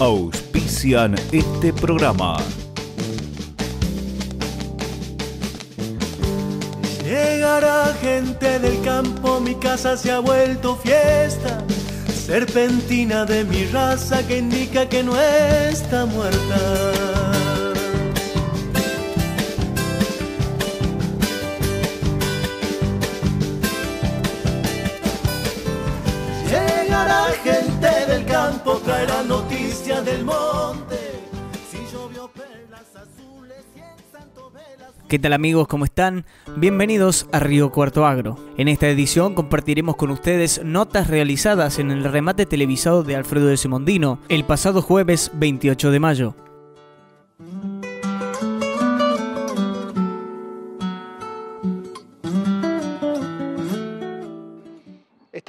auspician este programa. Llegará gente del campo, mi casa se ha vuelto fiesta. Serpentina de mi raza que indica que no está muerta. del monte. Si azules ¿Qué tal amigos? ¿Cómo están? Bienvenidos a Río Cuarto Agro. En esta edición compartiremos con ustedes notas realizadas en el remate televisado de Alfredo de Simondino el pasado jueves 28 de mayo.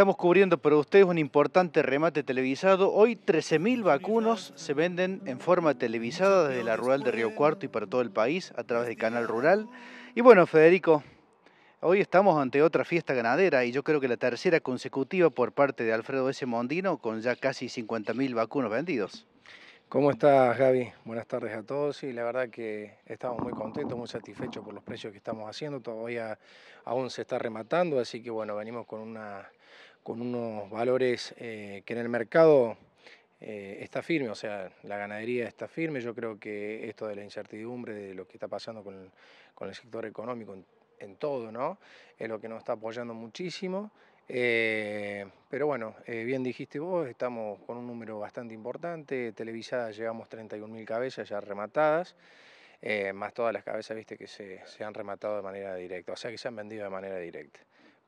estamos cubriendo para ustedes un importante remate televisado. Hoy 13.000 vacunos se venden en forma televisada desde la rural de Río Cuarto y para todo el país a través de Canal Rural. Y bueno, Federico, hoy estamos ante otra fiesta ganadera y yo creo que la tercera consecutiva por parte de Alfredo S. Mondino con ya casi 50.000 vacunos vendidos. ¿Cómo estás, Gaby? Buenas tardes a todos. Y la verdad que estamos muy contentos, muy satisfechos por los precios que estamos haciendo. Todavía aún se está rematando, así que bueno, venimos con una, con unos valores eh, que en el mercado eh, está firme, o sea, la ganadería está firme. Yo creo que esto de la incertidumbre, de lo que está pasando con, el, sector económico en, todo, ¿no? Es lo que nos está apoyando muchísimo. Eh, pero bueno, bien dijiste vos, estamos con un número bastante importante. televisada llegamos 31.000 cabezas ya rematadas. más todas las cabezas, viste, que se, han rematado de manera directa, o sea que se han vendido de manera directa.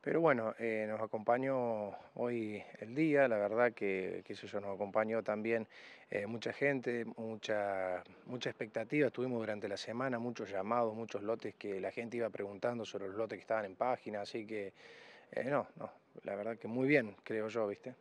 Pero bueno, eh, nos acompañó hoy el día, la verdad que, eso nos acompañó también eh, mucha gente, mucha, expectativa, estuvimos durante la semana muchos llamados, muchos lotes que la gente iba preguntando sobre los lotes que estaban en página, así que eh, no, no, la verdad que muy bien, creo yo, ¿viste?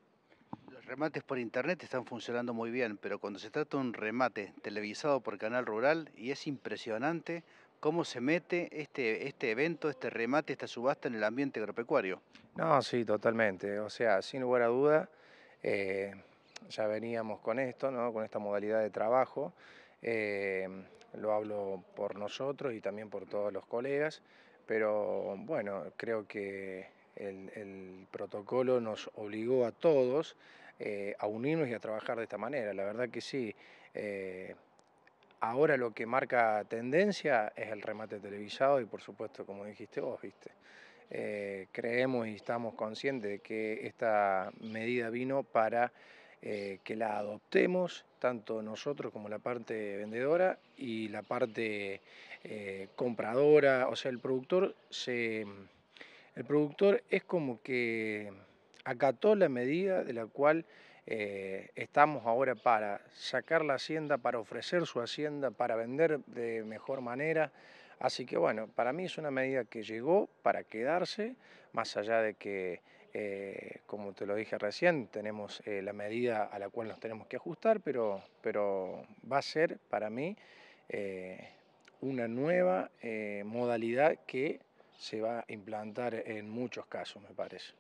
Los remates por internet están funcionando muy bien, pero cuando se trata de un remate televisado por Canal Rural, y es impresionante cómo se mete este, este evento, este remate, esta subasta en el ambiente agropecuario. No, sí, totalmente. O sea, sin lugar a duda, eh, ya veníamos con esto, con esta modalidad de trabajo. Eh, lo hablo por nosotros y también por todos los colegas, pero bueno, creo que el, protocolo nos obligó a todos eh, a unirnos y a trabajar de esta manera. La verdad que sí Ahora lo que marca tendencia es el remate televisado y por supuesto, como dijiste vos, viste. Eh, creemos y estamos conscientes de que esta medida vino para eh, que la adoptemos, tanto nosotros como la parte vendedora y la parte eh, compradora, o sea, el productor se... El productor es como que acató la medida de la cual eh, estamos ahora para sacar la hacienda, para ofrecer su hacienda, para vender de mejor manera. Así que bueno, para mí es una medida que llegó para quedarse, más allá de que, eh, como te lo dije recién, tenemos eh, la medida a la cual nos tenemos que ajustar, pero va a ser para mí una nueva modalidad que se va a implantar en muchos casos, me parece.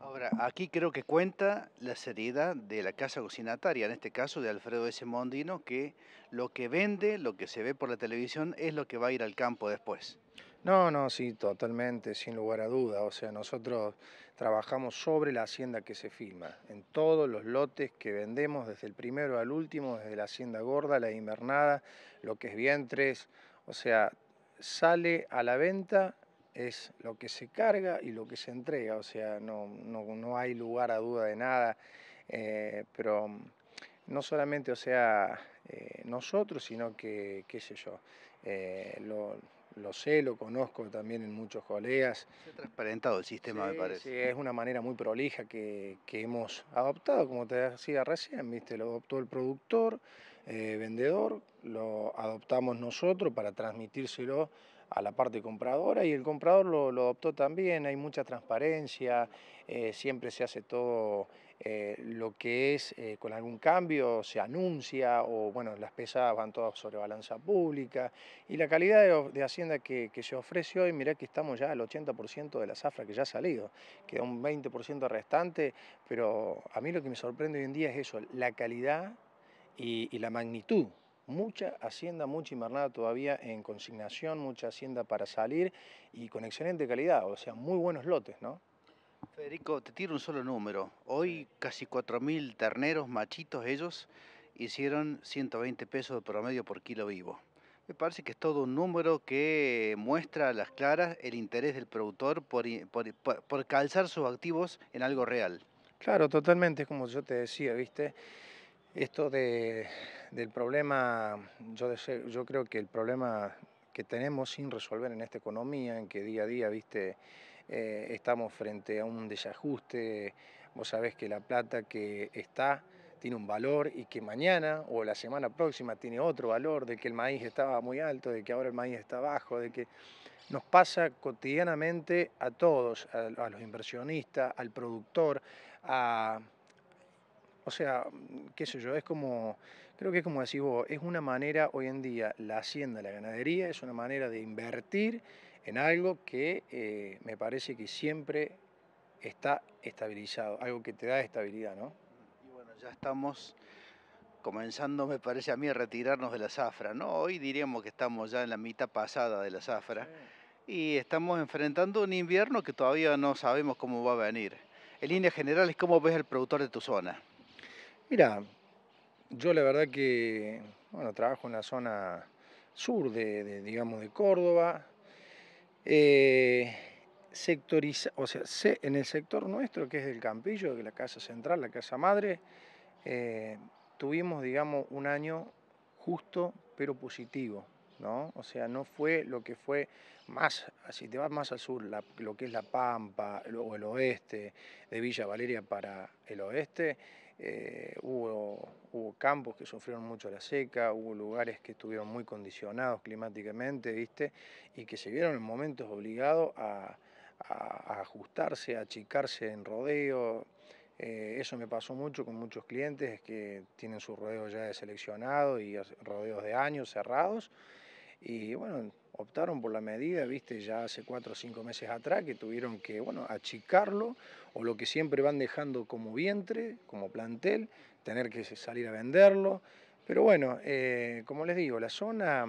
Ahora, aquí creo que cuenta la seriedad de la casa cocinataria, en este caso de Alfredo S. Mondino, que lo que vende, lo que se ve por la televisión, es lo que va a ir al campo después. No, no, sí, totalmente, sin lugar a duda. O sea, nosotros trabajamos sobre la hacienda que se filma, en todos los lotes que vendemos, desde el primero al último, desde la hacienda gorda, la invernada, lo que es vientres, o sea, sale a la venta es lo que se carga y lo que se entrega, o sea, no, hay lugar a duda de nada, eh, pero mm, no solamente, o sea, eh, nosotros, sino que, qué sé yo, eh, lo, sé, lo conozco también en muchos colegas. Se ha transparentado el sistema, me parece. Sí, es una manera muy prolija que, que, hemos adoptado, como te decía recién, ¿viste? lo adoptó el productor, vendedor, lo adoptamos nosotros para transmitírselo a la parte compradora y el comprador lo, adoptó también, hay mucha transparencia, eh, siempre se hace todo eh, lo que es eh, con algún cambio, se anuncia o bueno, las pesadas van todas sobre balanza pública y la calidad de, hacienda que, se ofrece hoy, mira que estamos ya al 80% de la zafra que ya ha salido, queda un 20% restante, pero a mí lo que me sorprende hoy en día es eso, la calidad y la magnitud mucha hacienda, mucha invernada todavía en consignación, mucha hacienda para salir y con excelente calidad, o sea, muy buenos lotes, ¿no? Federico, te tiro un solo número. Hoy casi 4.000 terneros, machitos ellos, hicieron 120 pesos de promedio por kilo vivo. Me parece que es todo un número que muestra a las claras el interés del productor por, calzar sus activos en algo real. Claro, totalmente, es como yo te decía, ¿viste? Esto del problema, yo, creo que el problema que tenemos sin resolver en esta economía, en que día a día, viste, eh, estamos frente a un desajuste, vos sabés que la plata que está tiene un valor y que mañana o la semana próxima tiene otro valor, de que el maíz estaba muy alto, de que ahora el maíz está bajo, de que nos pasa cotidianamente a todos, a los inversionistas, al productor, a o sea, qué sé yo, es como, creo que es como decís vos, es una manera hoy en día, la hacienda, la ganadería, es una manera de invertir en algo que eh, me parece que siempre está estabilizado, algo que te da estabilidad, ¿no? Y bueno, ya estamos comenzando, me parece a mí, a retirarnos de la zafra, ¿no? Hoy diríamos que estamos ya en la mitad pasada de la zafra y estamos enfrentando un invierno que todavía no sabemos cómo va a venir. En líneas generales, ¿cómo ves el productor de tu zona? Mira, yo la verdad que, trabajo en la zona sur de, digamos, de Córdoba. Eh, o sea, en el sector nuestro, que es el Campillo, que la casa central, la casa madre, eh, tuvimos, digamos, un año justo pero positivo. ¿no? O sea, no fue lo que fue más, si te vas más al sur, lo que es La Pampa o el oeste, de Villa Valeria para el oeste, eh, hubo, hubo campos que sufrieron mucho la seca, hubo lugares que estuvieron muy condicionados climáticamente, ¿viste? Y que se vieron en momentos obligados a, ajustarse, a achicarse en rodeo. Eh, eso me pasó mucho con muchos clientes que tienen su rodeo ya seleccionado y rodeos de años cerrados y bueno, optaron por la medida, viste, ya hace cuatro o cinco meses atrás, que tuvieron que, bueno, achicarlo, o lo que siempre van dejando como vientre, como plantel, tener que salir a venderlo. Pero bueno, eh, como les digo, la zona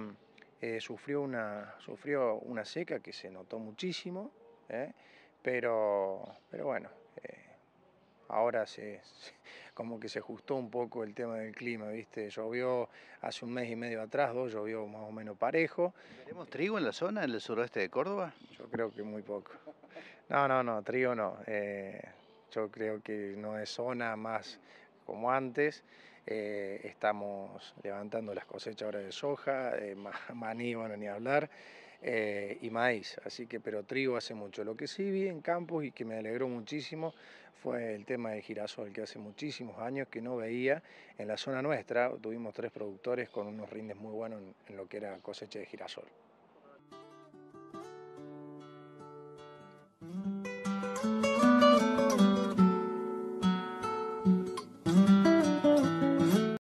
eh, sufrió, una, sufrió una seca que se notó muchísimo, ¿eh? pero, pero bueno ahora se, como que se ajustó un poco el tema del clima, ¿viste? Llovió hace un mes y medio atrás, dos, llovió más o menos parejo. ¿Tenemos trigo en la zona, en el suroeste de Córdoba? Yo creo que muy poco. No, no, no, trigo no. Eh, yo creo que no es zona más como antes. Eh, estamos levantando las cosechas ahora de soja, eh, maní, bueno, ni hablar. Eh, y maíz, así que, pero trigo hace mucho. Lo que sí vi en campos y que me alegró muchísimo fue el tema de girasol, que hace muchísimos años que no veía en la zona nuestra, tuvimos tres productores con unos rindes muy buenos en lo que era cosecha de girasol.